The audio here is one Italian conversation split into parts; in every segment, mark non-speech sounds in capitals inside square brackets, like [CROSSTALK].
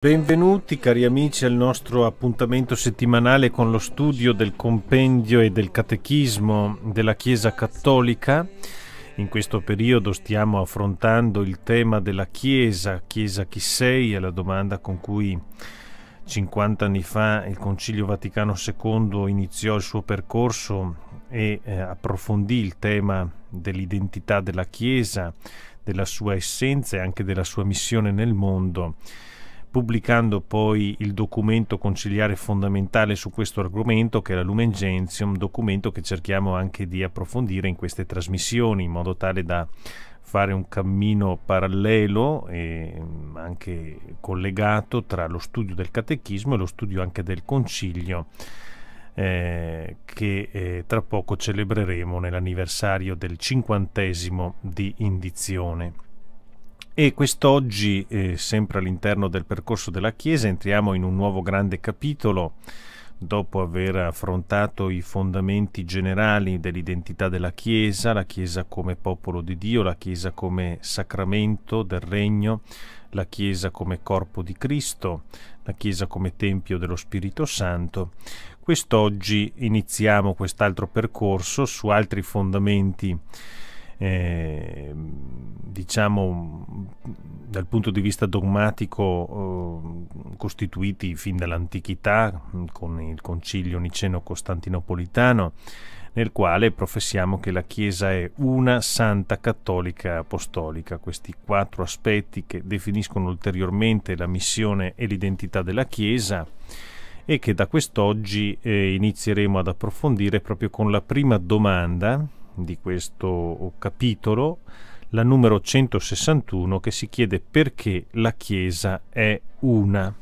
Benvenuti cari amici al nostro appuntamento settimanale con lo studio del compendio e del catechismo della Chiesa Cattolica. In questo periodo stiamo affrontando il tema della Chiesa, Chiesa chi sei, è la domanda con cui 50 anni fa il Concilio Vaticano II iniziò il suo percorso e eh, approfondì il tema dell'identità della Chiesa, della sua essenza e anche della sua missione nel mondo pubblicando poi il documento conciliare fondamentale su questo argomento che è la Lumen Gentium, documento che cerchiamo anche di approfondire in queste trasmissioni in modo tale da fare un cammino parallelo e mm, anche collegato tra lo studio del catechismo e lo studio anche del concilio eh, che eh, tra poco celebreremo nell'anniversario del cinquantesimo di indizione. E quest'oggi, eh, sempre all'interno del percorso della Chiesa, entriamo in un nuovo grande capitolo. Dopo aver affrontato i fondamenti generali dell'identità della Chiesa, la Chiesa come popolo di Dio, la Chiesa come sacramento del Regno, la Chiesa come corpo di Cristo, la Chiesa come tempio dello Spirito Santo, quest'oggi iniziamo quest'altro percorso su altri fondamenti eh, diciamo dal punto di vista dogmatico eh, costituiti fin dall'antichità mm, con il concilio niceno-costantinopolitano nel quale professiamo che la Chiesa è una santa cattolica apostolica. Questi quattro aspetti che definiscono ulteriormente la missione e l'identità della Chiesa e che da quest'oggi eh, inizieremo ad approfondire proprio con la prima domanda di questo capitolo, la numero 161, che si chiede perché la Chiesa è una.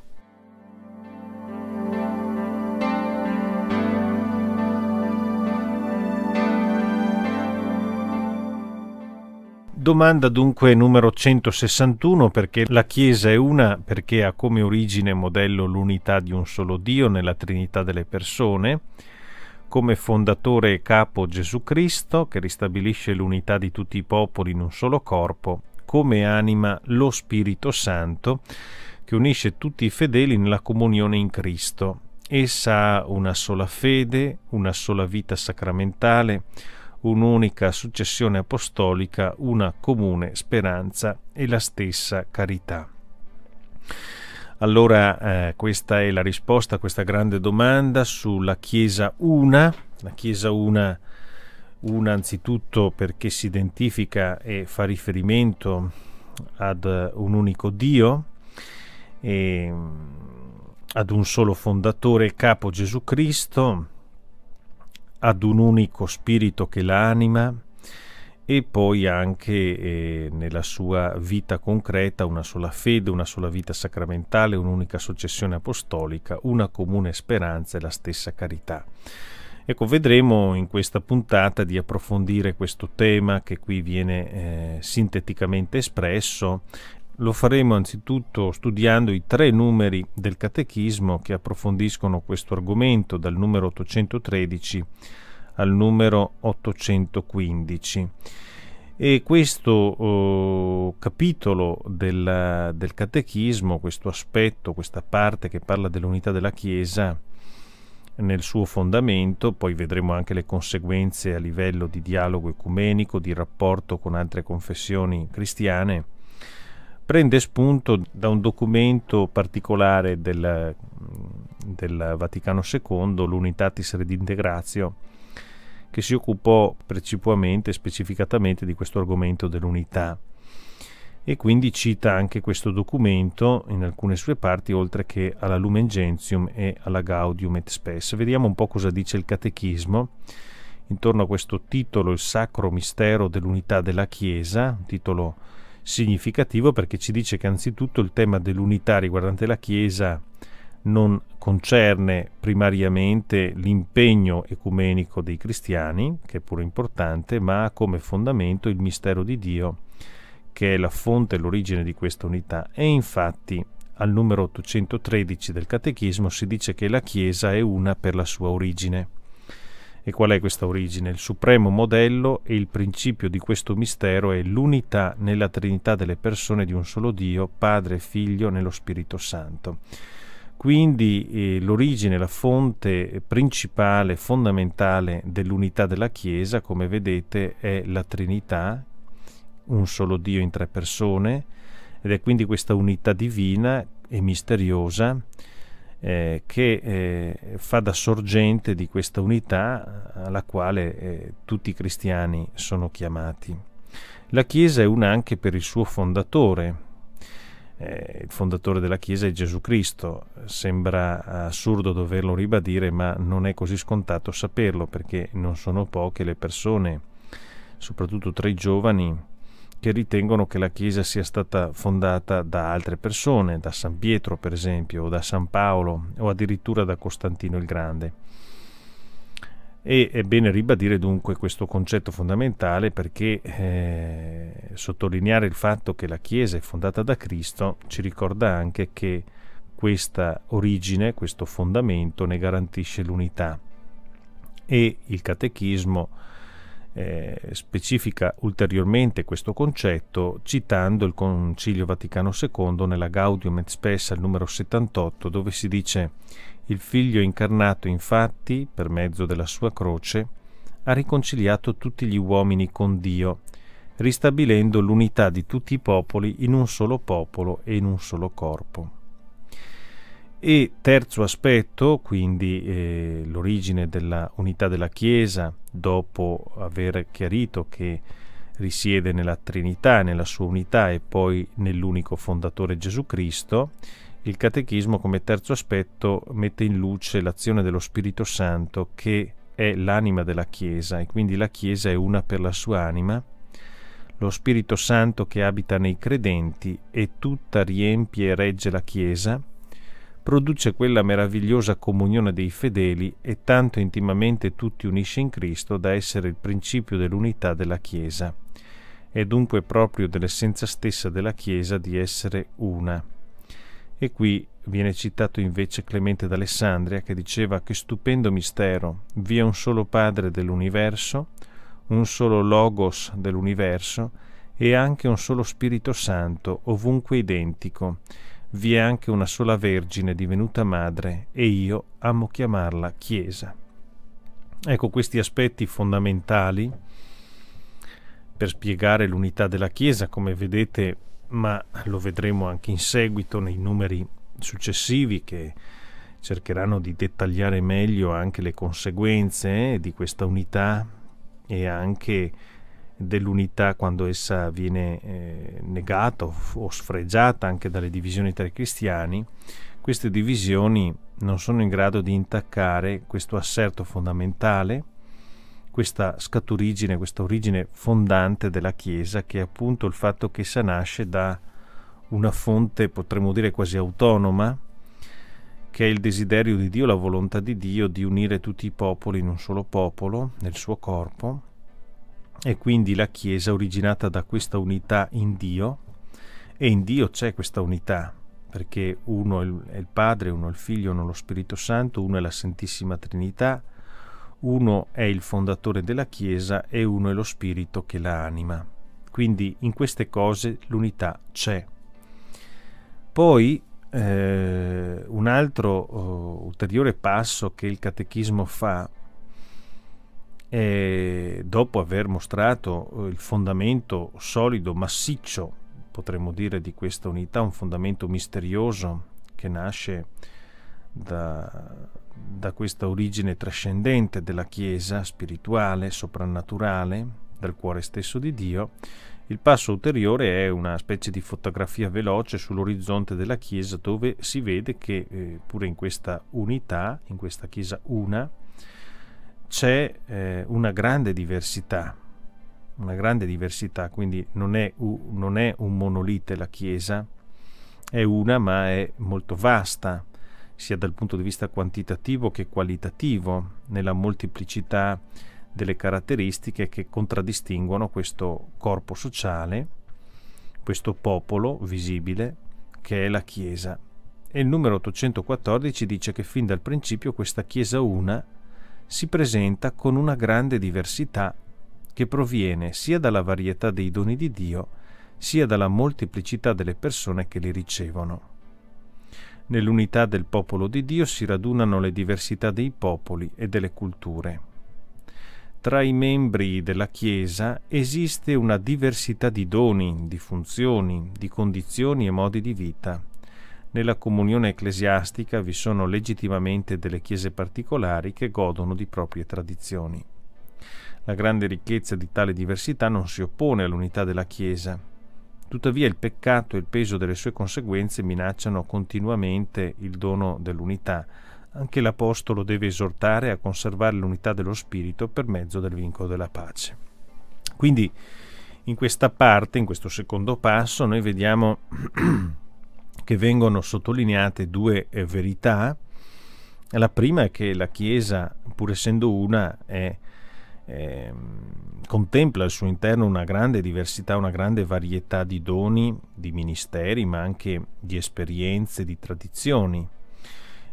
Domanda dunque numero 161 perché la Chiesa è una, perché ha come origine e modello l'unità di un solo Dio nella Trinità delle persone, come fondatore e capo Gesù Cristo, che ristabilisce l'unità di tutti i popoli in un solo corpo, come anima lo Spirito Santo, che unisce tutti i fedeli nella comunione in Cristo. Essa ha una sola fede, una sola vita sacramentale, un'unica successione apostolica, una comune speranza e la stessa carità. Allora eh, questa è la risposta a questa grande domanda sulla Chiesa Una, la Chiesa Una, una anzitutto perché si identifica e fa riferimento ad eh, un unico Dio, e, ehm, ad un solo fondatore e capo Gesù Cristo, ad un unico spirito che l'anima, e poi anche eh, nella sua vita concreta una sola fede, una sola vita sacramentale, un'unica successione apostolica, una comune speranza e la stessa carità. Ecco, vedremo in questa puntata di approfondire questo tema che qui viene eh, sinteticamente espresso. Lo faremo anzitutto studiando i tre numeri del catechismo che approfondiscono questo argomento, dal numero 813 al numero 815. E questo eh, capitolo del, del, catechismo, questo aspetto, questa parte che parla dell'unità della Chiesa nel suo fondamento, poi vedremo anche le conseguenze a livello di dialogo ecumenico, di rapporto con altre confessioni cristiane, prende spunto da un documento particolare del, del Vaticano II, l'Unitatis Redintegratio, che si occupò precipuamente e specificatamente di questo argomento dell'unità e quindi cita anche questo documento in alcune sue parti oltre che alla Lumen Gentium e alla Gaudium et Spes. Vediamo un po' cosa dice il Catechismo intorno a questo titolo Il sacro mistero dell'unità della Chiesa, un titolo significativo perché ci dice che anzitutto il tema dell'unità riguardante la Chiesa non concerne primariamente l'impegno ecumenico dei cristiani, che è pure importante, ma ha come fondamento il mistero di Dio, che è la fonte e l'origine di questa unità. E infatti al numero 813 del Catechismo si dice che la Chiesa è una per la sua origine. E qual è questa origine? Il supremo modello e il principio di questo mistero è l'unità nella Trinità delle persone di un solo Dio, Padre, Figlio, nello Spirito Santo. Quindi eh, l'origine, la fonte principale, fondamentale dell'unità della Chiesa, come vedete, è la Trinità, un solo Dio in tre persone, ed è quindi questa unità divina e misteriosa eh, che eh, fa da sorgente di questa unità alla quale eh, tutti i cristiani sono chiamati. La Chiesa è una anche per il suo fondatore, eh, il fondatore della Chiesa è Gesù Cristo. Sembra assurdo doverlo ribadire, ma non è così scontato saperlo perché non sono poche le persone, soprattutto tra i giovani, che ritengono che la Chiesa sia stata fondata da altre persone, da San Pietro per esempio, o da San Paolo, o addirittura da Costantino il Grande. E è bene ribadire dunque questo concetto fondamentale perché eh, sottolineare il fatto che la Chiesa è fondata da Cristo ci ricorda anche che questa origine, questo fondamento ne garantisce l'unità e il catechismo eh, specifica ulteriormente questo concetto citando il Concilio Vaticano II nella Gaudium et Spes al numero 78 dove si dice il Figlio incarnato infatti, per mezzo della sua croce, ha riconciliato tutti gli uomini con Dio, ristabilendo l'unità di tutti i popoli in un solo popolo e in un solo corpo. E terzo aspetto, quindi eh, l'origine della unità della Chiesa, dopo aver chiarito che risiede nella Trinità, nella sua unità e poi nell'unico fondatore Gesù Cristo, il Catechismo come terzo aspetto mette in luce l'azione dello Spirito Santo che è l'anima della Chiesa e quindi la Chiesa è una per la sua anima, lo Spirito Santo che abita nei credenti e tutta riempie e regge la Chiesa, produce quella meravigliosa comunione dei fedeli e tanto intimamente tutti unisce in Cristo da essere il principio dell'unità della Chiesa. È dunque proprio dell'essenza stessa della Chiesa di essere una. E qui viene citato invece Clemente d'Alessandria che diceva che stupendo mistero vi è un solo Padre dell'universo, un solo Logos dell'universo e anche un solo Spirito Santo ovunque identico. Vi è anche una sola Vergine divenuta madre e io amo chiamarla Chiesa. Ecco questi aspetti fondamentali per spiegare l'unità della Chiesa, come vedete ma lo vedremo anche in seguito nei numeri successivi che cercheranno di dettagliare meglio anche le conseguenze eh, di questa unità e anche dell'unità quando essa viene eh, negata o sfregiata anche dalle divisioni tra i cristiani, queste divisioni non sono in grado di intaccare questo asserto fondamentale questa scaturigine, questa origine fondante della Chiesa, che è appunto il fatto che essa nasce da una fonte, potremmo dire, quasi autonoma, che è il desiderio di Dio, la volontà di Dio di unire tutti i popoli in un solo popolo, nel suo corpo, e quindi la Chiesa originata da questa unità in Dio, e in Dio c'è questa unità, perché uno è il Padre, uno è il Figlio, uno è lo Spirito Santo, uno è la Santissima Trinità, uno è il fondatore della Chiesa e uno è lo Spirito che la anima. Quindi in queste cose l'unità c'è. Poi eh, un altro uh, ulteriore passo che il catechismo fa è, dopo aver mostrato uh, il fondamento solido, massiccio, potremmo dire, di questa unità, un fondamento misterioso che nasce da, da questa origine trascendente della Chiesa, spirituale, soprannaturale, dal cuore stesso di Dio, il passo ulteriore è una specie di fotografia veloce sull'orizzonte della Chiesa dove si vede che eh, pure in questa unità, in questa Chiesa una, c'è eh, una grande diversità, una grande diversità, quindi non è, non è un monolite la Chiesa, è una ma è molto vasta sia dal punto di vista quantitativo che qualitativo, nella molteplicità delle caratteristiche che contraddistinguono questo corpo sociale, questo popolo visibile che è la Chiesa. E il numero 814 dice che fin dal principio questa Chiesa una si presenta con una grande diversità che proviene sia dalla varietà dei doni di Dio, sia dalla molteplicità delle persone che li ricevono. Nell'unità del popolo di Dio si radunano le diversità dei popoli e delle culture. Tra i membri della Chiesa esiste una diversità di doni, di funzioni, di condizioni e modi di vita. Nella comunione ecclesiastica vi sono legittimamente delle chiese particolari che godono di proprie tradizioni. La grande ricchezza di tale diversità non si oppone all'unità della Chiesa, Tuttavia il peccato e il peso delle sue conseguenze minacciano continuamente il dono dell'unità. Anche l'Apostolo deve esortare a conservare l'unità dello Spirito per mezzo del vincolo della pace. Quindi in questa parte, in questo secondo passo, noi vediamo [CLEARS THROAT] che vengono sottolineate due eh, verità. La prima è che la Chiesa, pur essendo una, è, è ehm, contempla al suo interno una grande diversità, una grande varietà di doni, di ministeri, ma anche di esperienze, di tradizioni.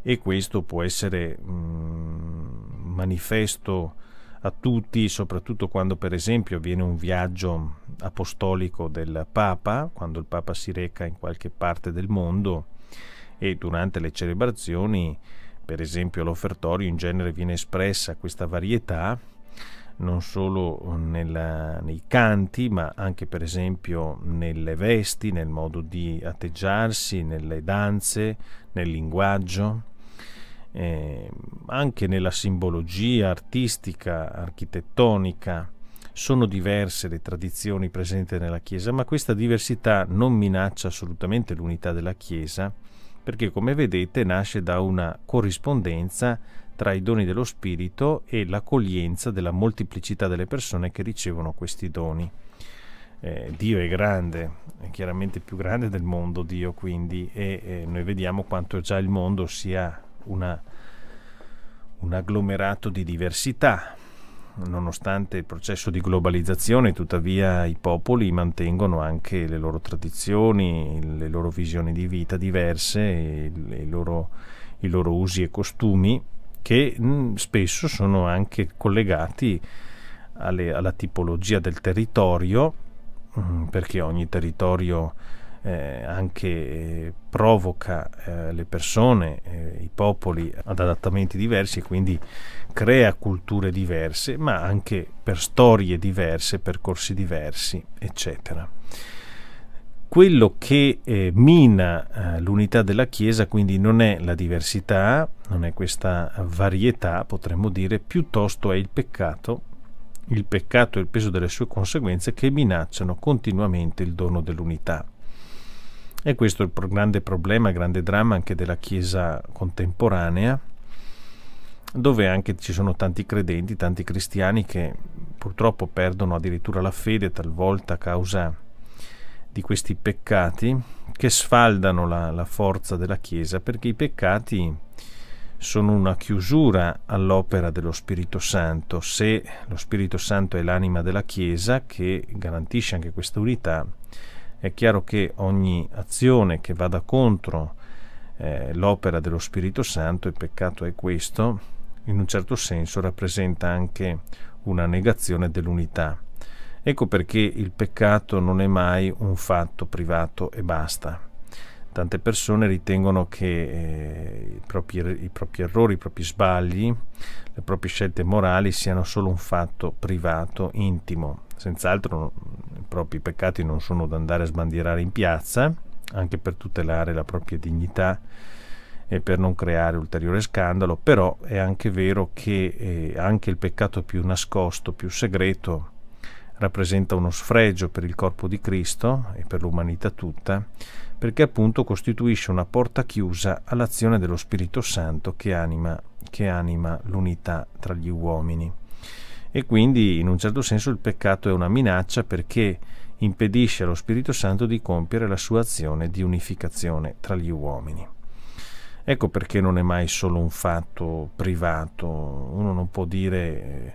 E questo può essere mh, mm, manifesto a tutti, soprattutto quando per esempio avviene un viaggio apostolico del Papa, quando il Papa si reca in qualche parte del mondo e durante le celebrazioni, per esempio l'offertorio, in genere viene espressa questa varietà non solo nella, nei canti, ma anche per esempio nelle vesti, nel modo di atteggiarsi, nelle danze, nel linguaggio, eh, anche nella simbologia artistica, architettonica. Sono diverse le tradizioni presenti nella Chiesa, ma questa diversità non minaccia assolutamente l'unità della Chiesa, perché come vedete nasce da una corrispondenza tra i doni dello Spirito e l'accoglienza della molteplicità delle persone che ricevono questi doni. Eh, Dio è grande, è chiaramente più grande del mondo Dio quindi e eh, noi vediamo quanto già il mondo sia una, un agglomerato di diversità. Nonostante il processo di globalizzazione, tuttavia i popoli mantengono anche le loro tradizioni, le loro visioni di vita diverse, i, loro, i loro usi e costumi che mm, spesso sono anche collegati alle, alla tipologia del territorio, mm, perché ogni territorio eh, anche eh, provoca eh, le persone, eh, i popoli ad adattamenti diversi e quindi crea culture diverse, ma anche per storie diverse, percorsi diversi, eccetera quello che eh, mina eh, l'unità della Chiesa quindi non è la diversità, non è questa varietà, potremmo dire, piuttosto è il peccato, il peccato e il peso delle sue conseguenze che minacciano continuamente il dono dell'unità. E questo è il pro- grande problema, grande dramma anche della Chiesa contemporanea, dove anche ci sono tanti credenti, tanti cristiani che purtroppo perdono addirittura la fede talvolta a causa di di questi peccati che sfaldano la, la forza della Chiesa perché i peccati sono una chiusura all'opera dello Spirito Santo. Se lo Spirito Santo è l'anima della Chiesa che garantisce anche questa unità, è chiaro che ogni azione che vada contro eh, l'opera dello Spirito Santo, il peccato è questo, in un certo senso rappresenta anche una negazione dell'unità. Ecco perché il peccato non è mai un fatto privato e basta. Tante persone ritengono che eh, i, propri, er-, i propri errori, i propri sbagli, le proprie scelte morali siano solo un fatto privato, intimo. Senz'altro mm, i propri peccati non sono da andare a sbandierare in piazza, anche per tutelare la propria dignità e per non creare ulteriore scandalo, però è anche vero che eh, anche il peccato più nascosto, più segreto, rappresenta uno sfregio per il corpo di Cristo e per l'umanità tutta, perché appunto costituisce una porta chiusa all'azione dello Spirito Santo che anima, che anima l'unità tra gli uomini. E quindi in un certo senso il peccato è una minaccia perché impedisce allo Spirito Santo di compiere la sua azione di unificazione tra gli uomini. Ecco perché non è mai solo un fatto privato, uno non può dire eh,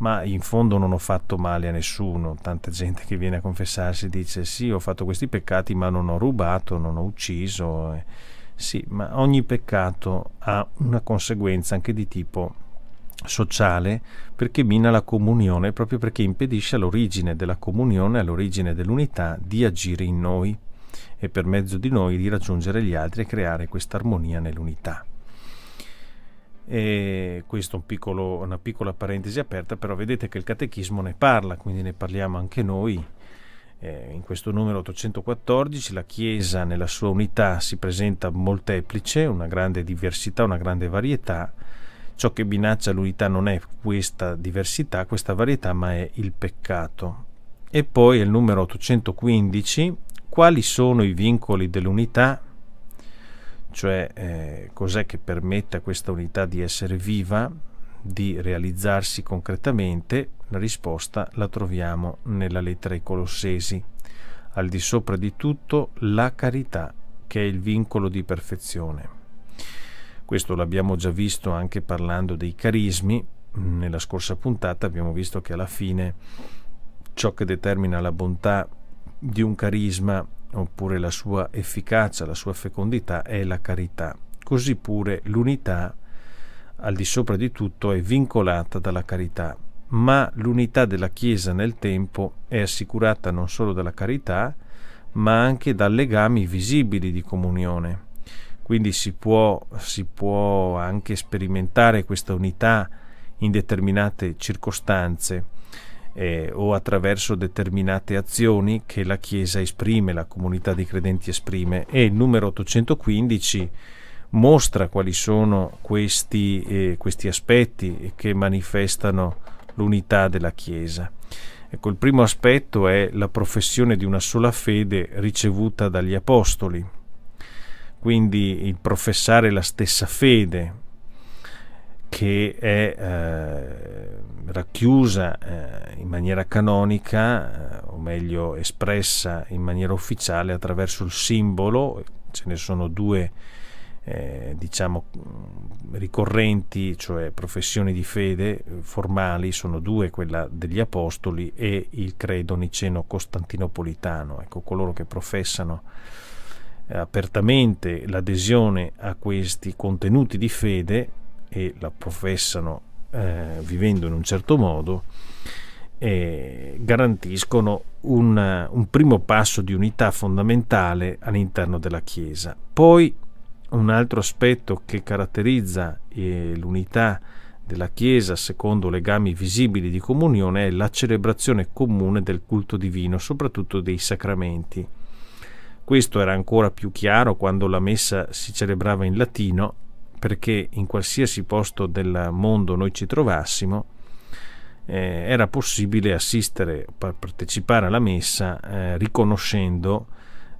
ma in fondo non ho fatto male a nessuno. Tanta gente che viene a confessarsi dice sì, ho fatto questi peccati, ma non ho rubato, non ho ucciso. Eh, sì, ma ogni peccato ha una conseguenza anche di tipo sociale perché mina la comunione, proprio perché impedisce all'origine della comunione, all'origine dell'unità di agire in noi e per mezzo di noi di raggiungere gli altri e creare questa armonia nell'unità. E questo è un piccolo, una piccola parentesi aperta, però vedete che il catechismo ne parla, quindi ne parliamo anche noi. Eh, in questo numero 814 la Chiesa nella sua unità si presenta molteplice, una grande diversità, una grande varietà. Ciò che minaccia l'unità non è questa diversità, questa varietà, ma è il peccato. E poi il numero 815, quali sono i vincoli dell'unità? cioè eh, cos'è che permette a questa unità di essere viva, di realizzarsi concretamente, la risposta la troviamo nella lettera ai Colossesi. Al di sopra di tutto la carità, che è il vincolo di perfezione. Questo l'abbiamo già visto anche parlando dei carismi. Nella scorsa puntata abbiamo visto che alla fine ciò che determina la bontà di un carisma oppure la sua efficacia, la sua fecondità è la carità. Così pure l'unità, al di sopra di tutto, è vincolata dalla carità, ma l'unità della Chiesa nel tempo è assicurata non solo dalla carità, ma anche da legami visibili di comunione. Quindi si può, si può anche sperimentare questa unità in determinate circostanze eh, o attraverso determinate azioni che la Chiesa esprime, la comunità di credenti esprime e il numero 815 mostra quali sono questi, eh, questi aspetti che manifestano l'unità della Chiesa. Ecco, il primo aspetto è la professione di una sola fede ricevuta dagli Apostoli, quindi il professare la stessa fede, che è eh, racchiusa eh, in maniera canonica, eh, o meglio espressa in maniera ufficiale attraverso il simbolo, ce ne sono due eh, diciamo mm, ricorrenti, cioè professioni di fede eh, formali, sono due, quella degli apostoli e il credo niceno-costantinopolitano, ecco coloro che professano eh, apertamente l'adesione a questi contenuti di fede e la professano eh, vivendo in un certo modo, eh, garantiscono un, un primo passo di unità fondamentale all'interno della Chiesa. Poi un altro aspetto che caratterizza eh, l'unità della Chiesa secondo legami visibili di comunione è la celebrazione comune del culto divino, soprattutto dei sacramenti. Questo era ancora più chiaro quando la messa si celebrava in latino perché in qualsiasi posto del mondo noi ci trovassimo, eh, era possibile assistere, partecipare alla messa eh, riconoscendo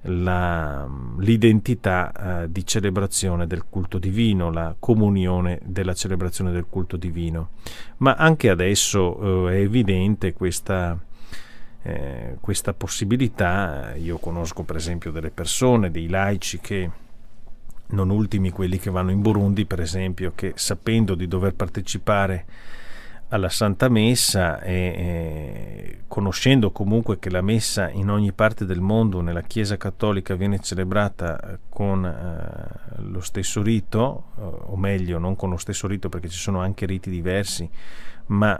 la, l'identità eh, di celebrazione del culto divino, la comunione della celebrazione del culto divino. Ma anche adesso eh, è evidente questa, eh, questa possibilità. Io conosco per esempio delle persone, dei laici che non ultimi quelli che vanno in Burundi, per esempio, che sapendo di dover partecipare alla Santa Messa e eh, conoscendo comunque che la Messa in ogni parte del mondo nella Chiesa Cattolica viene celebrata con eh, lo stesso rito, eh, o meglio non con lo stesso rito perché ci sono anche riti diversi, ma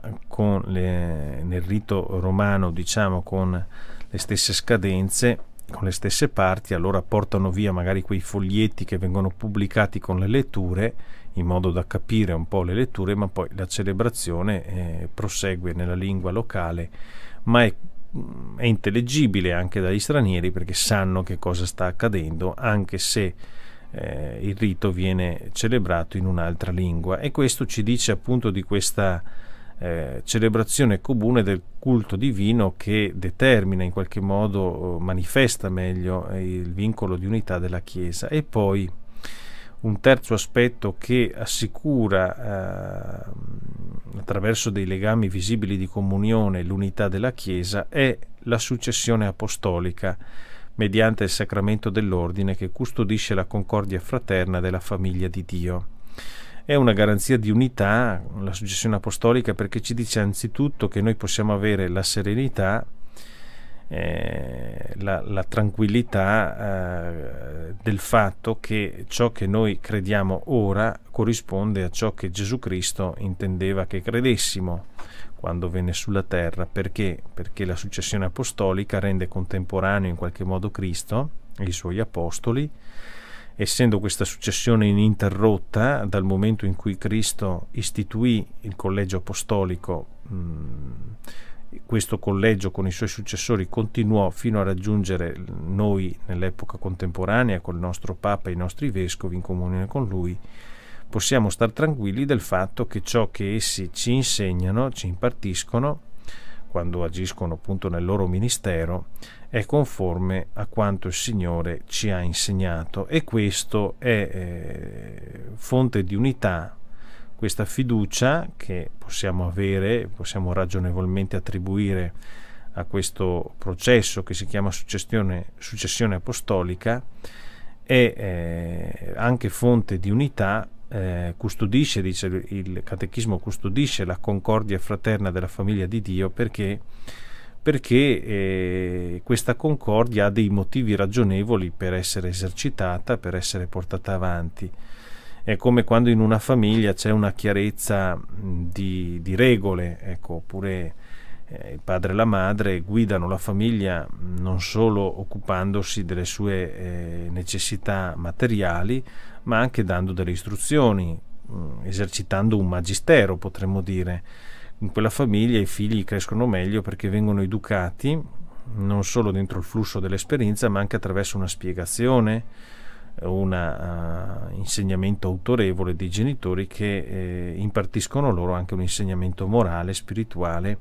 le, nel rito romano diciamo con le stesse scadenze, con le stesse parti, allora portano via magari quei foglietti che vengono pubblicati con le letture in modo da capire un po' le letture, ma poi la celebrazione eh, prosegue nella lingua locale, ma è, mm, è intellegibile anche dagli stranieri perché sanno che cosa sta accadendo, anche se eh, il rito viene celebrato in un'altra lingua. E questo ci dice appunto di questa eh, celebrazione comune del culto divino che determina in qualche modo, eh, manifesta meglio eh, il vincolo di unità della Chiesa. E poi un terzo aspetto che assicura eh, attraverso dei legami visibili di comunione l'unità della Chiesa è la successione apostolica mediante il sacramento dell'ordine che custodisce la concordia fraterna della famiglia di Dio è una garanzia di unità, la successione apostolica, perché ci dice anzitutto che noi possiamo avere la serenità, eh, la, la, tranquillità eh, del fatto che ciò che noi crediamo ora corrisponde a ciò che Gesù Cristo intendeva che credessimo quando venne sulla terra. Perché? Perché la successione apostolica rende contemporaneo in qualche modo Cristo e i suoi apostoli essendo questa successione ininterrotta dal momento in cui Cristo istituì il collegio apostolico, mm, questo collegio con i suoi successori continuò fino a raggiungere noi nell'epoca contemporanea col nostro Papa e i nostri vescovi in comunione con lui, possiamo star tranquilli del fatto che ciò che essi ci insegnano, ci impartiscono, quando agiscono appunto nel loro ministero, è conforme a quanto il Signore ci ha insegnato e questo è eh, fonte di unità, questa fiducia che possiamo avere, possiamo ragionevolmente attribuire a questo processo che si chiama successione, apostolica, è eh, anche fonte di unità eh, custodisce, dice il catechismo, custodisce la concordia fraterna della famiglia di Dio perché, perché eh, questa concordia ha dei motivi ragionevoli per essere esercitata, per essere portata avanti. È come quando in una famiglia c'è una chiarezza di, di regole, ecco, oppure eh, il padre e la madre guidano la famiglia non solo occupandosi delle sue eh, necessità materiali, ma anche dando delle istruzioni, mm, esercitando un magistero, potremmo dire. In quella famiglia i figli crescono meglio perché vengono educati non solo dentro il flusso dell'esperienza, ma anche attraverso una spiegazione, un uh, eh, insegnamento autorevole dei genitori che eh, impartiscono loro anche un insegnamento morale, spirituale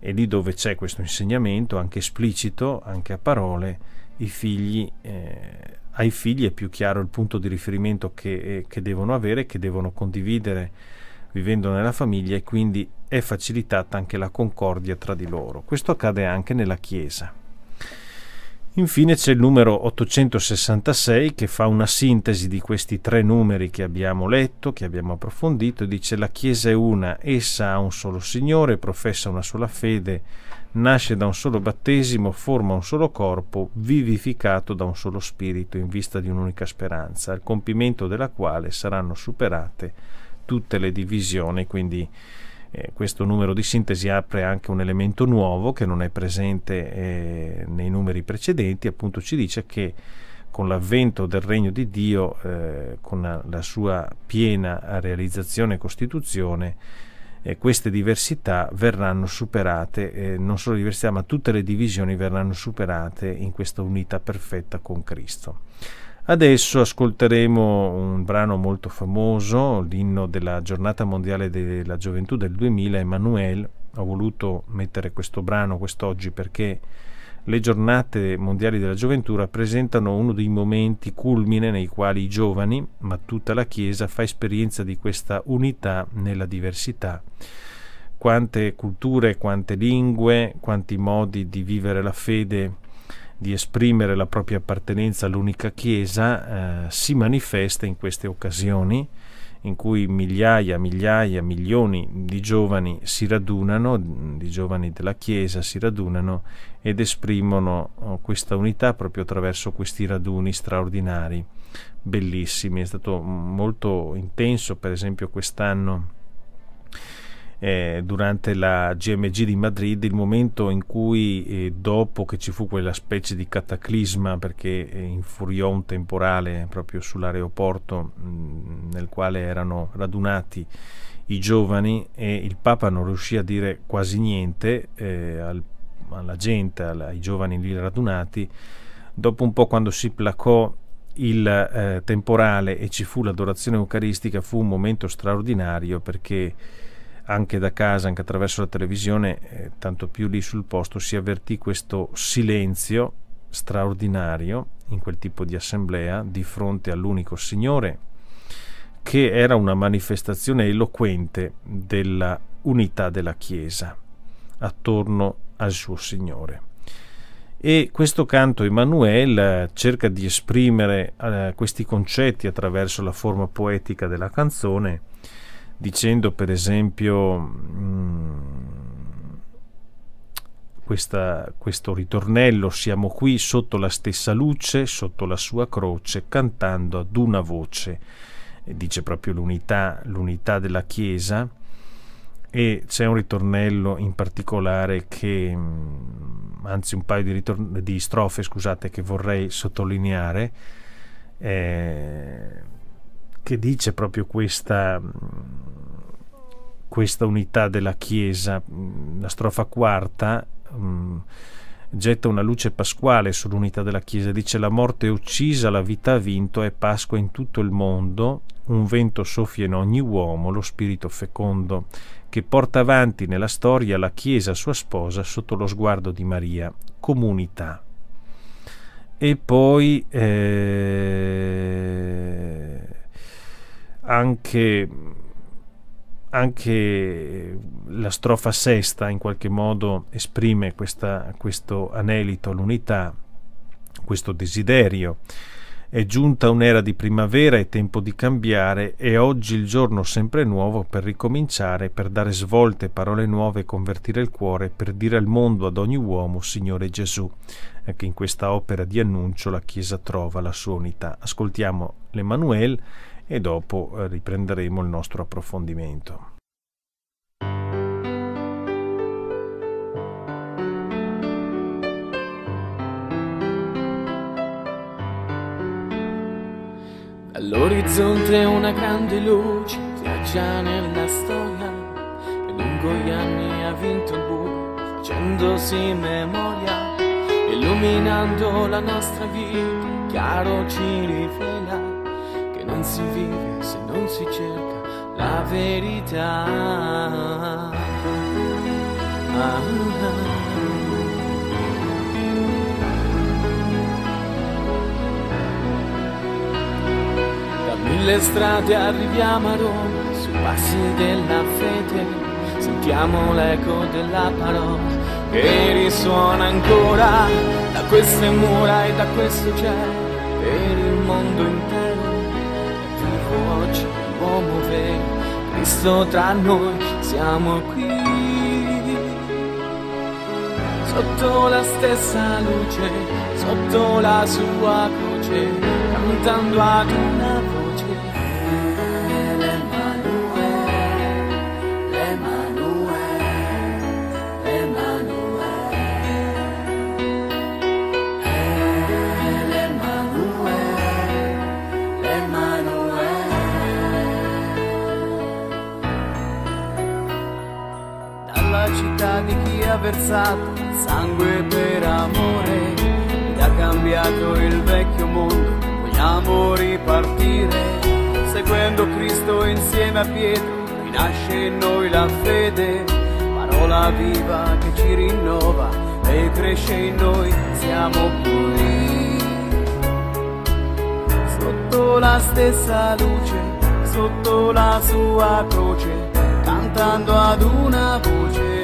e lì dove c'è questo insegnamento, anche esplicito, anche a parole, i figli eh, ai figli è più chiaro il punto di riferimento che, eh, che devono avere, che devono condividere vivendo nella famiglia e quindi è facilitata anche la concordia tra di loro. Questo accade anche nella Chiesa. Infine c'è il numero 866 che fa una sintesi di questi tre numeri che abbiamo letto, che abbiamo approfondito, dice la Chiesa è una, essa ha un solo Signore, professa una sola fede, nasce da un solo battesimo, forma un solo corpo, vivificato da un solo spirito in vista di un'unica speranza, al compimento della quale saranno superate tutte le divisioni, quindi eh, questo numero di sintesi apre anche un elemento nuovo che non è presente eh, nei numeri precedenti, appunto ci dice che con l'avvento del regno di Dio, eh, con la, la sua piena realizzazione e costituzione, eh, queste diversità verranno superate, eh, non solo diversità ma tutte le divisioni verranno superate in questa unità perfetta con Cristo. Adesso ascolteremo un brano molto famoso, l'inno della giornata mondiale della gioventù del 2000, Emanuele. Ho voluto mettere questo brano quest'oggi perché le giornate mondiali della gioventù rappresentano uno dei momenti culmine nei quali i giovani, ma tutta la Chiesa, fa esperienza di questa unità nella diversità. Quante culture, quante lingue, quanti modi di vivere la fede, di esprimere la propria appartenenza all'unica Chiesa eh, si manifesta in queste occasioni in cui migliaia, migliaia, milioni di giovani si radunano, di giovani della Chiesa si radunano ed esprimono oh, questa unità proprio attraverso questi raduni straordinari, bellissimi. È stato molto intenso, per esempio, quest'anno eh, durante la GMG di Madrid, il momento in cui eh, dopo che ci fu quella specie di cataclisma perché eh, infuriò un temporale proprio sull'aeroporto mh, mm, nel quale erano radunati i giovani e il Papa non riuscì a dire quasi niente eh, al, alla gente, alla, ai giovani lì radunati, dopo un po' quando si placò il eh, temporale e ci fu l'adorazione eucaristica fu un momento straordinario perché anche da casa, anche attraverso la televisione, eh, tanto più lì sul posto, si avvertì questo silenzio straordinario in quel tipo di assemblea di fronte all'unico Signore, che era una manifestazione eloquente della unità della Chiesa attorno al suo Signore. E questo canto Emanuele eh, cerca di esprimere eh, questi concetti attraverso la forma poetica della canzone, dicendo per esempio mh, mm, questa, questo ritornello siamo qui sotto la stessa luce, sotto la sua croce, cantando ad una voce, e dice proprio l'unità, l'unità della Chiesa e c'è un ritornello in particolare che mm, anzi un paio di, ritorn- di strofe scusate che vorrei sottolineare eh, che dice proprio questa mm, questa unità della Chiesa. Mm, la strofa quarta mm, getta una luce pasquale sull'unità della Chiesa, dice la morte è uccisa, la vita ha vinto, è Pasqua in tutto il mondo, un vento soffia in ogni uomo, lo spirito fecondo, che porta avanti nella storia la Chiesa sua sposa sotto lo sguardo di Maria, comunità. E poi eh, anche anche la strofa sesta in qualche modo esprime questa, questo anelito all'unità, questo desiderio. È giunta un'era di primavera, è tempo di cambiare, è oggi il giorno sempre nuovo per ricominciare, per dare svolte, parole nuove, convertire il cuore, per dire al mondo, ad ogni uomo, Signore Gesù. Anche in questa opera di annuncio la Chiesa trova la sua unità. Ascoltiamo l'Emanuele e dopo eh, riprenderemo il nostro approfondimento. All'orizzonte una grande luce viaggia nella storia e lungo gli anni ha vinto il buio facendosi memoria illuminando la nostra vita chiaro ci rivela non si vive se non si cerca la verità. Ah, ah. mille strade arriviamo a Roma, sui passi della fede, sentiamo l'eco della parola che risuona ancora da queste mura e da questo cielo per il mondo intero piace l'uomo vero, Cristo tra noi siamo qui. Sotto la stessa luce, sotto la sua croce, cantando ad una voce. versato sangue per amore ed ha cambiato il vecchio mondo. Vogliamo ripartire seguendo Cristo insieme a Pietro. Rinasce in noi la fede, parola viva che ci rinnova e cresce in noi. Siamo puliti sotto la stessa luce, sotto la sua croce, cantando ad una voce.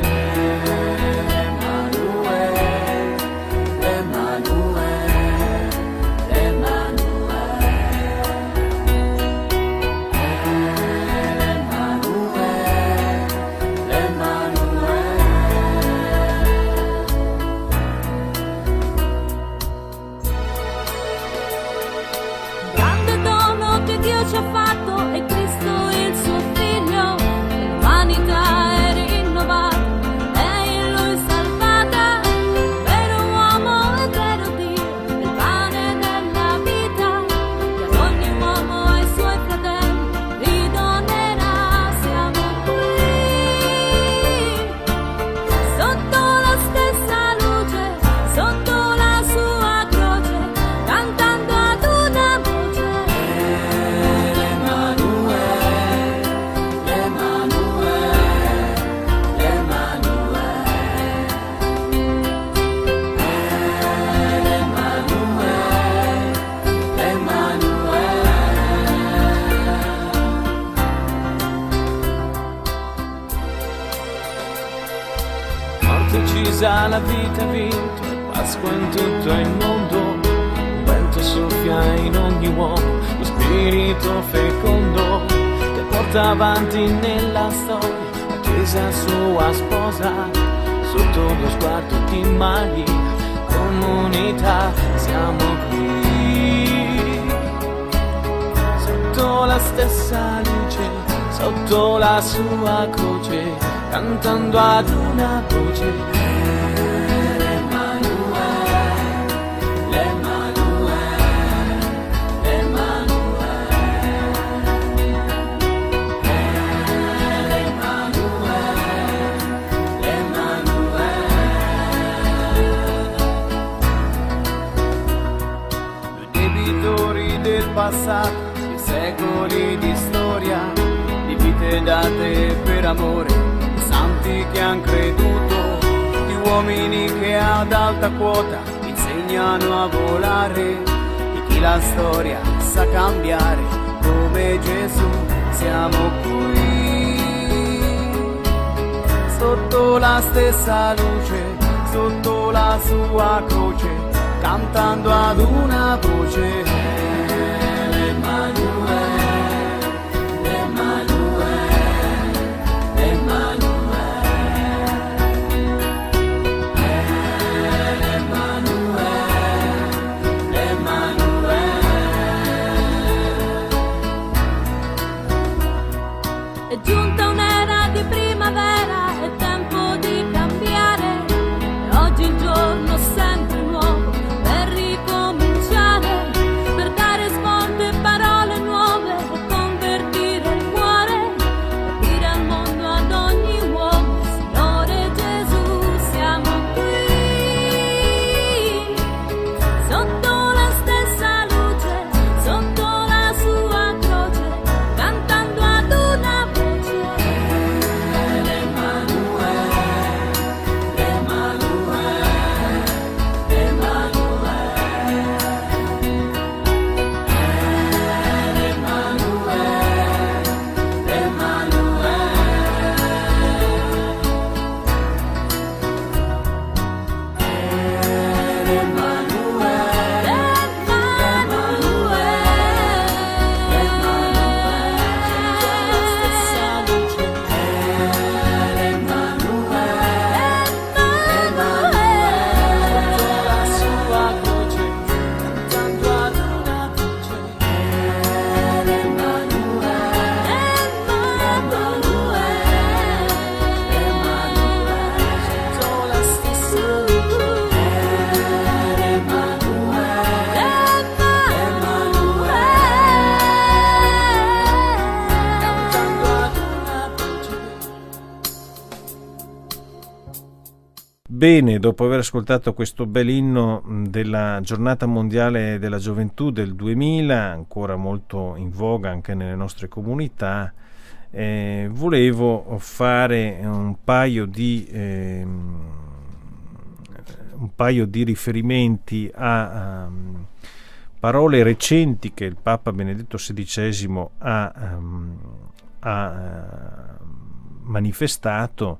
feto fecondo che porta avanti nella storia la chiesa sua sposa sotto lo sguardo di Maria comunità siamo qui sotto la stessa luce sotto la sua croce cantando ad una voce state per amore, santi che han creduto, di uomini che ad alta quota insegnano a volare, di chi la storia sa cambiare, come Gesù siamo qui, sotto la stessa luce, sotto la sua croce, cantando ad una voce. Bene, dopo aver ascoltato questo bel inno della giornata mondiale della gioventù del 2000, ancora molto in voga anche nelle nostre comunità, eh, volevo fare un paio di... Eh, un paio di riferimenti a, um, parole recenti che il Papa Benedetto XVI ha, um, ha ehm, manifestato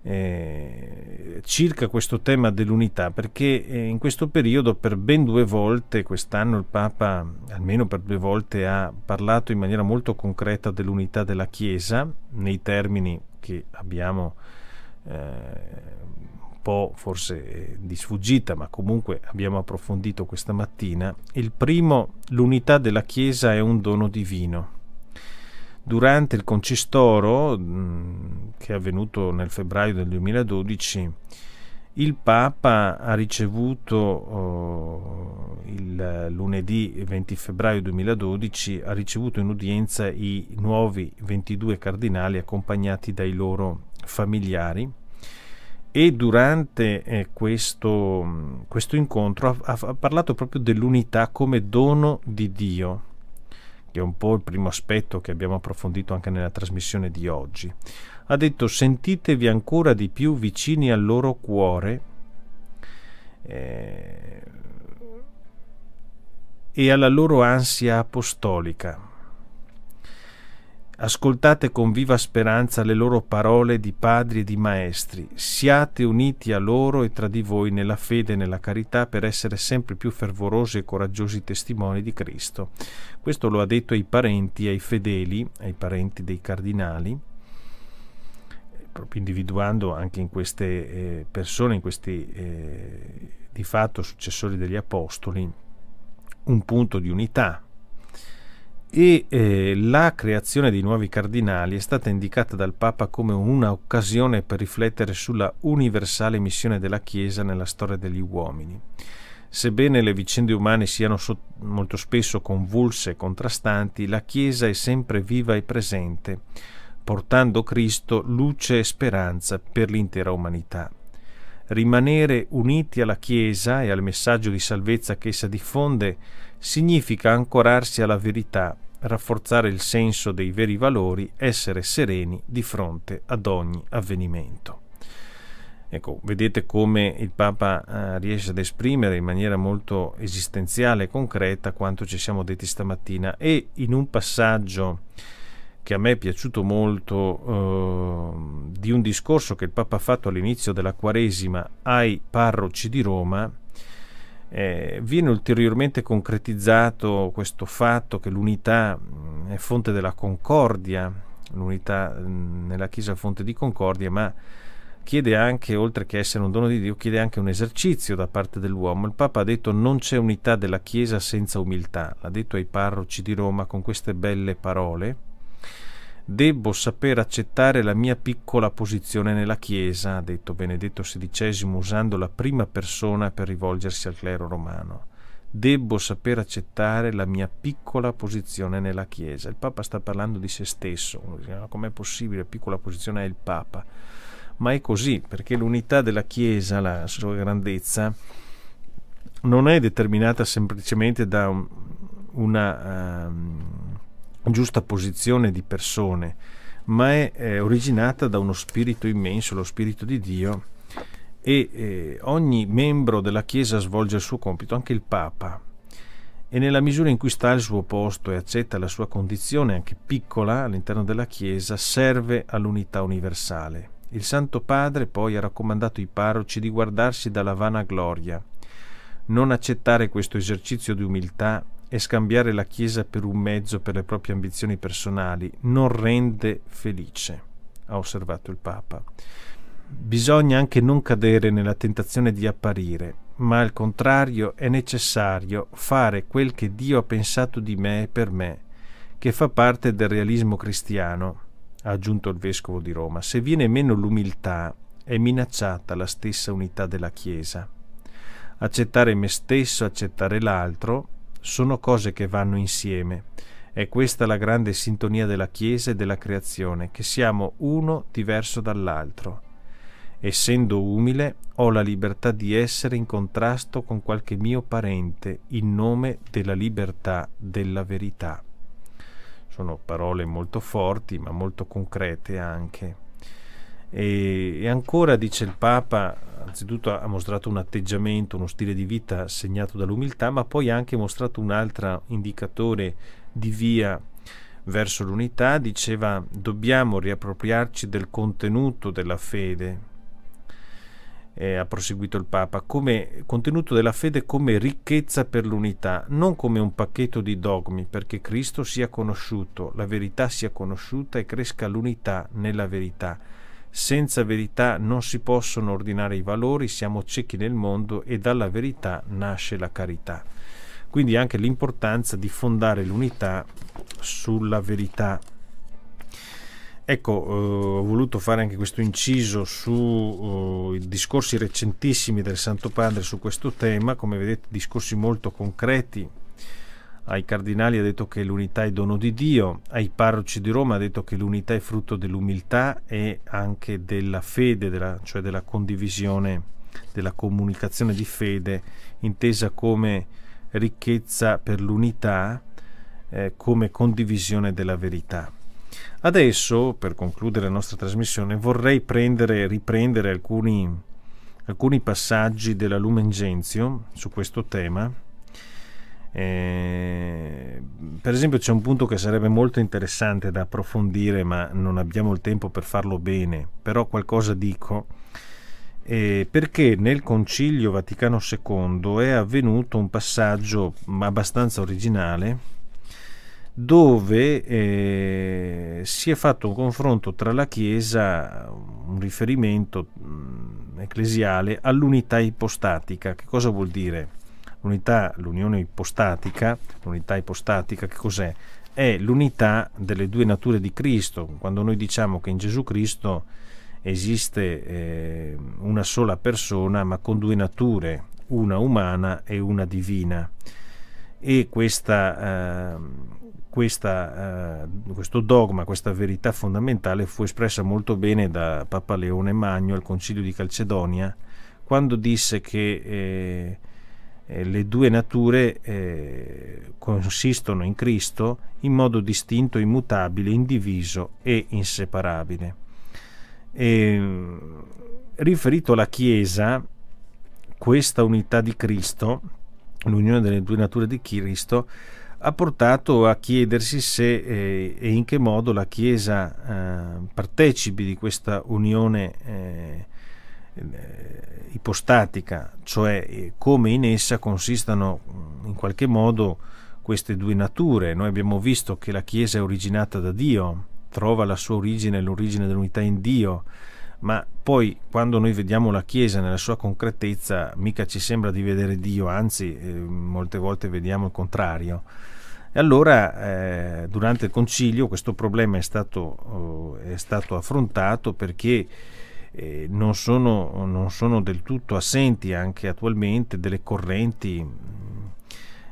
eh, circa questo tema dell'unità, perché eh, in questo periodo per ben due volte, quest'anno il Papa almeno per due volte ha parlato in maniera molto concreta dell'unità della Chiesa, nei termini che abbiamo eh, un po' forse eh, di sfuggita, ma comunque abbiamo approfondito questa mattina. Il primo, l'unità della Chiesa è un dono divino durante il concistoro mh, mm, che è avvenuto nel febbraio del 2012 il Papa ha ricevuto oh, il lunedì 20 febbraio 2012 ha ricevuto in udienza i nuovi 22 cardinali accompagnati dai loro familiari e durante eh, questo, mm, questo incontro ha, ha parlato proprio dell'unità come dono di Dio che è un po' il primo aspetto che abbiamo approfondito anche nella trasmissione di oggi, ha detto sentitevi ancora di più vicini al loro cuore eh, e alla loro ansia apostolica. Ascoltate con viva speranza le loro parole di padri e di maestri, siate uniti a loro e tra di voi nella fede e nella carità per essere sempre più fervorosi e coraggiosi testimoni di Cristo. Questo lo ha detto ai parenti, ai fedeli, ai parenti dei cardinali, proprio individuando anche in queste eh, persone, in questi eh, di fatto successori degli apostoli, un punto di unità, e eh, la creazione di nuovi cardinali è stata indicata dal Papa come un'occasione per riflettere sulla universale missione della Chiesa nella storia degli uomini. Sebbene le vicende umane siano so- molto spesso convulse e contrastanti, la Chiesa è sempre viva e presente, portando Cristo luce e speranza per l'intera umanità. Rimanere uniti alla Chiesa e al messaggio di salvezza che essa diffonde significa ancorarsi alla verità, rafforzare il senso dei veri valori, essere sereni di fronte ad ogni avvenimento. Ecco, vedete come il Papa eh, riesce ad esprimere in maniera molto esistenziale e concreta quanto ci siamo detti stamattina e in un passaggio che a me è piaciuto molto eh, di un discorso che il Papa ha fatto all'inizio della Quaresima ai parroci di Roma, eh, viene ulteriormente concretizzato questo fatto che l'unità mh, mm, è fonte della concordia, l'unità mh, mm, nella Chiesa è fonte di concordia, ma chiede anche, oltre che essere un dono di Dio, chiede anche un esercizio da parte dell'uomo. Il Papa ha detto non c'è unità della Chiesa senza umiltà, l'ha detto ai parroci di Roma con queste belle parole Debbo saper accettare la mia piccola posizione nella Chiesa, ha detto Benedetto XVI usando la prima persona per rivolgersi al clero romano. Debbo saper accettare la mia piccola posizione nella Chiesa. Il Papa sta parlando di se stesso. Com'è possibile? Piccola posizione è il Papa. Ma è così, perché l'unità della Chiesa, la sua grandezza, non è determinata semplicemente da una... Um, giusta posizione di persone, ma è eh, originata da uno spirito immenso, lo spirito di Dio, e eh, ogni membro della Chiesa svolge il suo compito, anche il Papa. E nella misura in cui sta al suo posto e accetta la sua condizione, anche piccola, all'interno della Chiesa, serve all'unità universale. Il Santo Padre poi ha raccomandato ai parroci di guardarsi dalla vanagloria, non accettare questo esercizio di umiltà e scambiare la Chiesa per un mezzo per le proprie ambizioni personali non rende felice, ha osservato il Papa. Bisogna anche non cadere nella tentazione di apparire, ma al contrario è necessario fare quel che Dio ha pensato di me e per me, che fa parte del realismo cristiano, ha aggiunto il Vescovo di Roma. Se viene meno l'umiltà, è minacciata la stessa unità della Chiesa. Accettare me stesso, accettare l'altro, sono cose che vanno insieme. È questa la grande sintonia della Chiesa e della creazione, che siamo uno diverso dall'altro. Essendo umile, ho la libertà di essere in contrasto con qualche mio parente in nome della libertà della verità. Sono parole molto forti, ma molto concrete anche. E, e ancora, dice il Papa, anzitutto ha mostrato un atteggiamento, uno stile di vita segnato dall'umiltà, ma poi ha anche mostrato un altro indicatore di via verso l'unità, diceva dobbiamo riappropriarci del contenuto della fede, eh, ha proseguito il Papa, come contenuto della fede come ricchezza per l'unità, non come un pacchetto di dogmi, perché Cristo sia conosciuto, la verità sia conosciuta e cresca l'unità nella verità. Senza verità non si possono ordinare i valori, siamo ciechi nel mondo e dalla verità nasce la carità. Quindi anche l'importanza di fondare l'unità sulla verità. Ecco, eh, ho voluto fare anche questo inciso sui eh, discorsi recentissimi del Santo Padre su questo tema, come vedete discorsi molto concreti ai cardinali ha detto che l'unità è dono di Dio, ai parroci di Roma ha detto che l'unità è frutto dell'umiltà e anche della fede, della, cioè della condivisione, della comunicazione di fede, intesa come ricchezza per l'unità, eh, come condivisione della verità. Adesso, per concludere la nostra trasmissione, vorrei prendere, riprendere alcuni, alcuni passaggi della Lumen Gentium su questo tema eh, per esempio c'è un punto che sarebbe molto interessante da approfondire, ma non abbiamo il tempo per farlo bene, però qualcosa dico. Eh, perché nel Concilio Vaticano II è avvenuto un passaggio abbastanza originale dove eh, si è fatto un confronto tra la Chiesa, un riferimento mm, ecclesiale all'unità ipostatica. Che cosa vuol dire? L'unità, l'unione ipostatica, l'unità ipostatica che cos'è? È l'unità delle due nature di Cristo. Quando noi diciamo che in Gesù Cristo esiste eh, una sola persona ma con due nature, una umana e una divina. E questa, eh, questa, eh, questo dogma, questa verità fondamentale fu espressa molto bene da Papa Leone Magno al Concilio di Calcedonia quando disse che eh, eh, le due nature eh, consistono in Cristo in modo distinto, immutabile, indiviso e inseparabile. E, mm, riferito alla Chiesa, questa unità di Cristo, l'unione delle due nature di Cristo, ha portato a chiedersi se eh, e in che modo la Chiesa eh, partecipi di questa unione eh, eh, ipostatica, cioè eh, come in essa consistano mm, in qualche modo queste due nature. Noi abbiamo visto che la Chiesa è originata da Dio, trova la sua origine, l'origine dell'unità in Dio, ma poi quando noi vediamo la Chiesa nella sua concretezza mica ci sembra di vedere Dio, anzi eh, molte volte vediamo il contrario. E allora eh, durante il concilio questo problema è stato, eh, è stato affrontato perché eh, non, sono, non, sono, del tutto assenti anche attualmente delle correnti mm,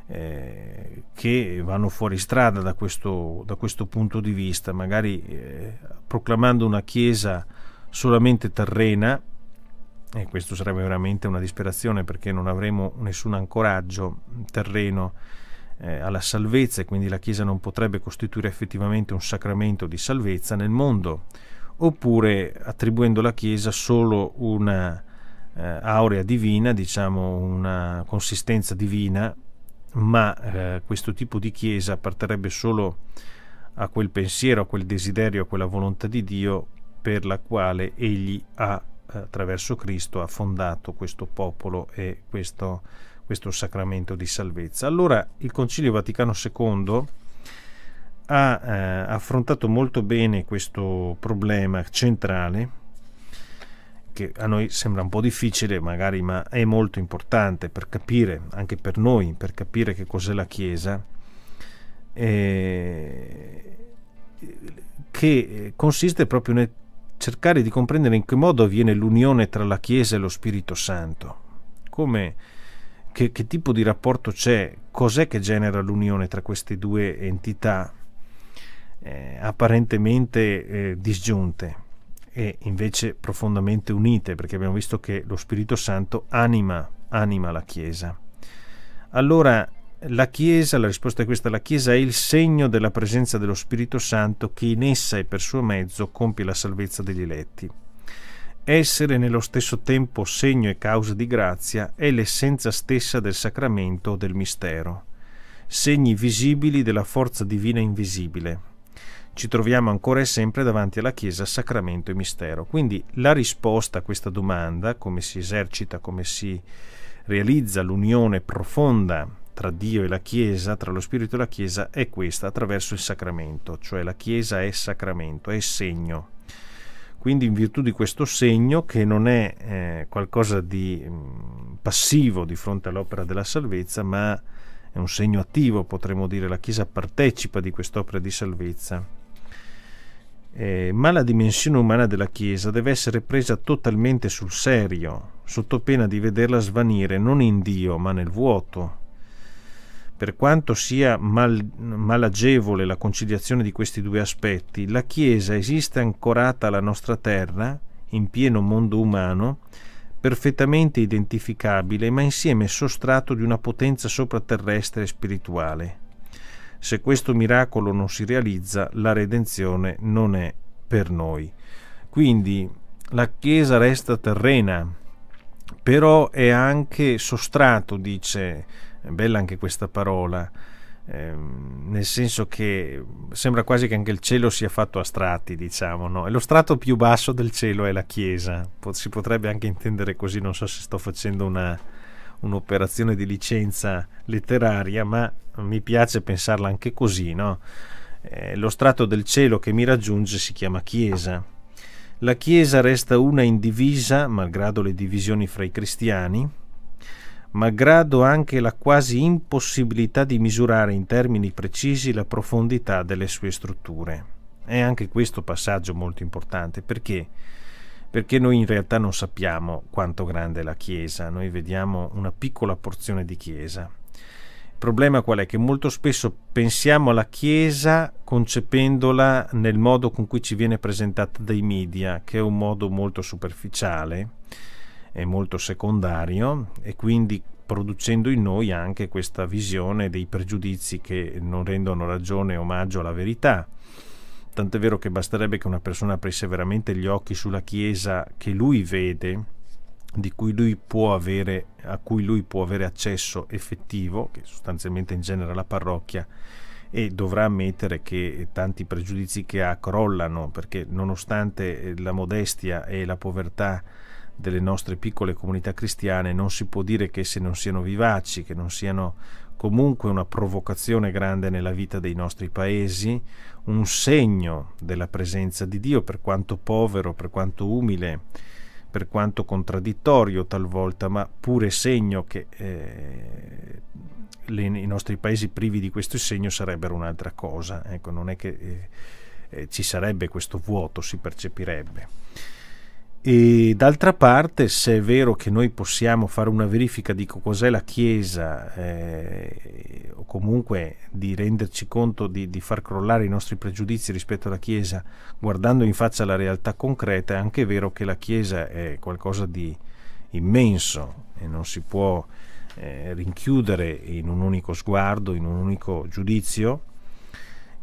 eh, che vanno fuori strada da questo, da questo punto di vista, magari eh, proclamando una Chiesa solamente terrena, e questo sarebbe veramente una disperazione perché non avremo nessun ancoraggio terreno eh, alla salvezza e quindi la Chiesa non potrebbe costituire effettivamente un sacramento di salvezza nel mondo oppure attribuendo alla Chiesa solo una eh, aurea divina, diciamo una consistenza divina, ma eh, questo tipo di Chiesa apparterebbe solo a quel pensiero, a quel desiderio, a quella volontà di Dio per la quale egli ha, eh, attraverso Cristo, ha fondato questo popolo e questo, questo sacramento di salvezza. Allora il Concilio Vaticano II ha eh, affrontato molto bene questo problema centrale che a noi sembra un po' difficile magari ma è molto importante per capire anche per noi per capire che cos'è la Chiesa eh, che consiste proprio nel cercare di comprendere in che modo avviene l'unione tra la Chiesa e lo Spirito Santo come che, che, tipo di rapporto c'è, cos'è che genera l'unione tra queste due entità eh, apparentemente eh, disgiunte e invece profondamente unite, perché abbiamo visto che lo Spirito Santo anima, anima la Chiesa. Allora la Chiesa, la risposta è questa, la Chiesa è il segno della presenza dello Spirito Santo che in essa e per suo mezzo compie la salvezza degli eletti. Essere nello stesso tempo segno e causa di grazia è l'essenza stessa del sacramento o del mistero, segni visibili della forza divina invisibile ci troviamo ancora e sempre davanti alla Chiesa sacramento e mistero. Quindi la risposta a questa domanda, come si esercita, come si realizza l'unione profonda tra Dio e la Chiesa, tra lo Spirito e la Chiesa, è questa, attraverso il sacramento, cioè la Chiesa è sacramento, è segno. Quindi in virtù di questo segno, che non è eh, qualcosa di mh, mm, passivo di fronte all'opera della salvezza, ma è un segno attivo, potremmo dire, la Chiesa partecipa di quest'opera di salvezza eh, ma la dimensione umana della Chiesa deve essere presa totalmente sul serio, sotto pena di vederla svanire non in Dio ma nel vuoto. Per quanto sia mal, malagevole la conciliazione di questi due aspetti, la Chiesa esiste ancorata alla nostra terra, in pieno mondo umano, perfettamente identificabile ma insieme sostrato di una potenza sopraterrestre e spirituale. Se questo miracolo non si realizza, la redenzione non è per noi. Quindi la Chiesa resta terrena, però è anche sostrato, dice, è bella anche questa parola, ehm, nel senso che sembra quasi che anche il cielo sia fatto a strati, diciamo, no? E lo strato più basso del cielo è la Chiesa, si potrebbe anche intendere così, non so se sto facendo una, un'operazione di licenza letteraria, ma mi piace pensarla anche così, no? eh, lo strato del cielo che mi raggiunge si chiama Chiesa. La Chiesa resta una indivisa, malgrado le divisioni fra i cristiani, malgrado anche la quasi impossibilità di misurare in termini precisi la profondità delle sue strutture. È anche questo passaggio molto importante perché perché noi in realtà non sappiamo quanto grande è la Chiesa, noi vediamo una piccola porzione di Chiesa. Il problema qual è? Che molto spesso pensiamo alla Chiesa concependola nel modo con cui ci viene presentata dai media, che è un modo molto superficiale e molto secondario e quindi producendo in noi anche questa visione dei pregiudizi che non rendono ragione e omaggio alla verità tant'è vero che basterebbe che una persona aprisse veramente gli occhi sulla Chiesa che lui vede, di cui lui può avere, a cui lui può avere accesso effettivo, che sostanzialmente in genere la parrocchia, e dovrà ammettere che tanti pregiudizi che ha crollano, perché nonostante eh, la modestia e la povertà delle nostre piccole comunità cristiane non si può dire che se non siano vivaci, che non siano comunque una provocazione grande nella vita dei nostri paesi, un segno della presenza di Dio, per quanto povero, per quanto umile, per quanto contraddittorio talvolta, ma pure segno che eh, le, i nostri paesi privi di questo segno sarebbero un'altra cosa. Ecco, non è che eh, eh ci sarebbe questo vuoto, si percepirebbe. E d'altra parte, se è vero che noi possiamo fare una verifica di cos'è la Chiesa, eh, o comunque di renderci conto di, di, far crollare i nostri pregiudizi rispetto alla Chiesa, guardando in faccia la realtà concreta, è anche vero che la Chiesa è qualcosa di immenso e non si può eh, rinchiudere in un unico sguardo, in un unico giudizio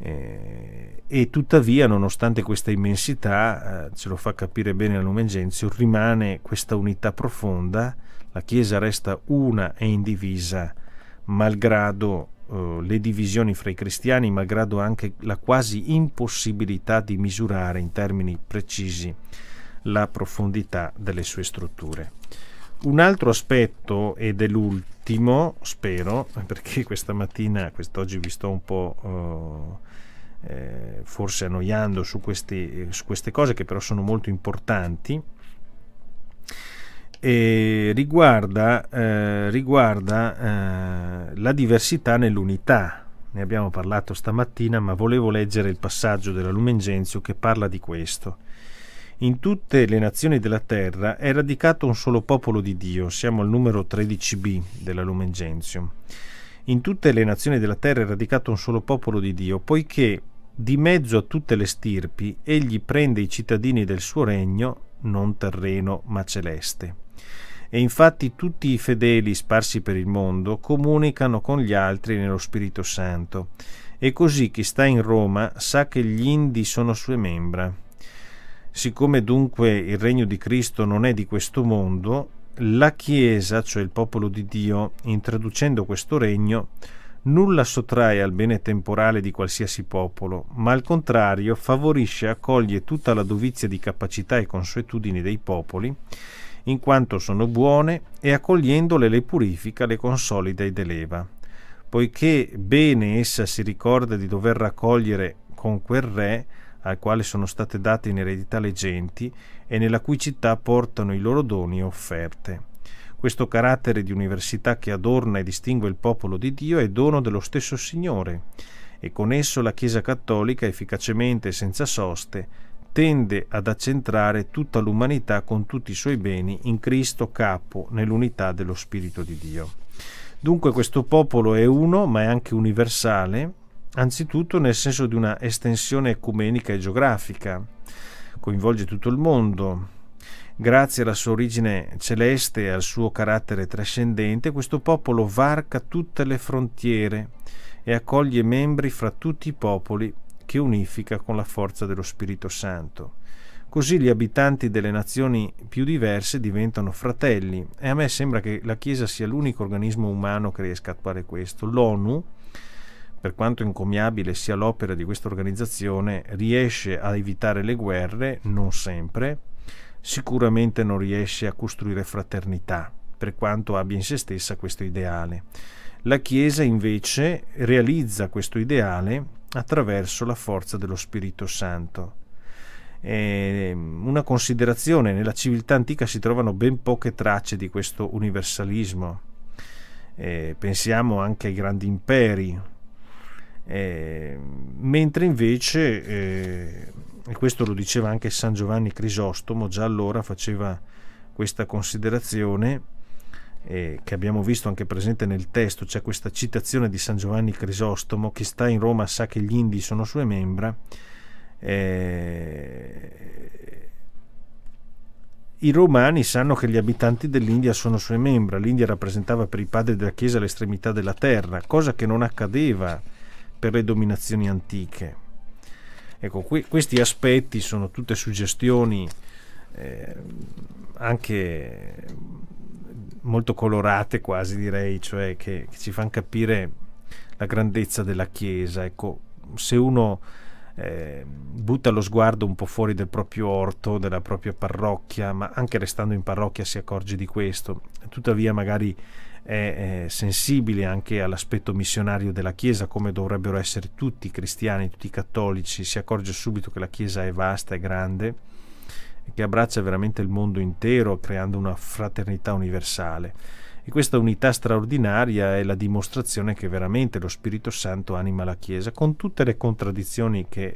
eh, e tuttavia, nonostante questa immensità, eh, ce lo fa capire bene la Lumen Gentium, rimane questa unità profonda, la Chiesa resta una e indivisa, malgrado eh, le divisioni fra i cristiani, malgrado anche la quasi impossibilità di misurare in termini precisi la profondità delle sue strutture. Un altro aspetto, ed è l'ultimo, spero, [LAUGHS] perché questa mattina, quest'oggi vi sto un po'... Uh, eh, forse annoiando su, questi, eh, su queste cose che però sono molto importanti e riguarda, eh, riguarda eh, la diversità nell'unità. Ne abbiamo parlato stamattina, ma volevo leggere il passaggio della Lumen Genzio che parla di questo. In tutte le nazioni della terra è radicato un solo popolo di Dio, siamo al numero 13b della Lumen Gentium. In tutte le nazioni della terra è radicato un solo popolo di Dio, poiché di mezzo a tutte le stirpi egli prende i cittadini del suo regno, non terreno ma celeste. E infatti tutti i fedeli sparsi per il mondo comunicano con gli altri nello Spirito Santo, e così chi sta in Roma sa che gli indi sono sue membra Siccome dunque il regno di Cristo non è di questo mondo, la Chiesa, cioè il popolo di Dio, introducendo questo regno, nulla sottrae al bene temporale di qualsiasi popolo, ma al contrario favorisce e accoglie tutta la dovizia di capacità e consuetudini dei popoli, in quanto sono buone, e accogliendole le purifica, le consolida ed eleva. Poiché bene essa si ricorda di dover raccogliere con quel re, al quale sono state date in eredità le genti e nella cui città portano i loro doni e offerte. Questo carattere di università che adorna e distingue il popolo di Dio è dono dello stesso Signore e con esso la Chiesa cattolica efficacemente e senza soste tende ad accentrare tutta l'umanità con tutti i suoi beni in Cristo capo nell'unità dello Spirito di Dio. Dunque questo popolo è uno ma è anche universale anzitutto nel senso di una estensione ecumenica e geografica, coinvolge tutto il mondo. Grazie alla sua origine celeste e al suo carattere trascendente, questo popolo varca tutte le frontiere e accoglie membri fra tutti i popoli che unifica con la forza dello Spirito Santo. Così gli abitanti delle nazioni più diverse diventano fratelli e a me sembra che la Chiesa sia l'unico organismo umano che riesca a fare questo. L'ONU, per quanto encomiabile sia l'opera di questa organizzazione, riesce a evitare le guerre, non sempre, sicuramente non riesce a costruire fraternità, per quanto abbia in se stessa questo ideale. La Chiesa invece realizza questo ideale attraverso la forza dello Spirito Santo. E ehm, una considerazione, nella civiltà antica si trovano ben poche tracce di questo universalismo. E eh, pensiamo anche ai grandi imperi, eh, mentre invece, eh, e questo lo diceva anche San Giovanni Crisostomo, già allora faceva questa considerazione eh, che abbiamo visto anche presente nel testo, c'è questa citazione di San Giovanni Crisostomo, chi sta in Roma sa che gli indi sono sue membra, eh, i romani sanno che gli abitanti dell'India sono sue membra, l'India rappresentava per i padri della Chiesa l'estremità della terra, cosa che non accadeva per le dominazioni antiche. Ecco, que- questi aspetti sono tutte suggestioni eh, anche molto colorate quasi direi, cioè che, che, ci fanno capire la grandezza della Chiesa. Ecco, se uno eh, butta lo sguardo un po' fuori del proprio orto, della propria parrocchia, ma anche restando in parrocchia si accorge di questo, tuttavia magari è sensibile anche all'aspetto missionario della Chiesa, come dovrebbero essere tutti i cristiani, tutti i cattolici, si accorge subito che la Chiesa è vasta, è grande, che abbraccia veramente il mondo intero, creando una fraternità universale. E questa unità straordinaria è la dimostrazione che veramente lo Spirito Santo anima la Chiesa, con tutte le contraddizioni che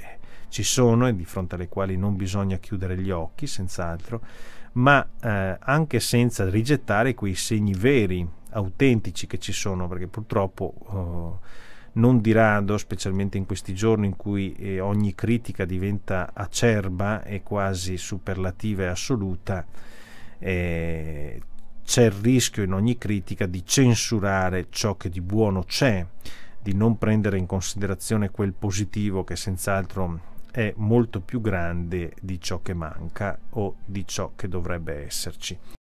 ci sono e di fronte alle quali non bisogna chiudere gli occhi, senz'altro, ma eh, anche senza rigettare quei segni veri autentici che ci sono, perché purtroppo eh, non di rado, specialmente in questi giorni in cui eh, ogni critica diventa acerba e quasi superlativa e assoluta, eh, c'è il rischio in ogni critica di censurare ciò che di buono c'è, di non prendere in considerazione quel positivo che senz'altro è molto più grande di ciò che manca o di ciò che dovrebbe esserci.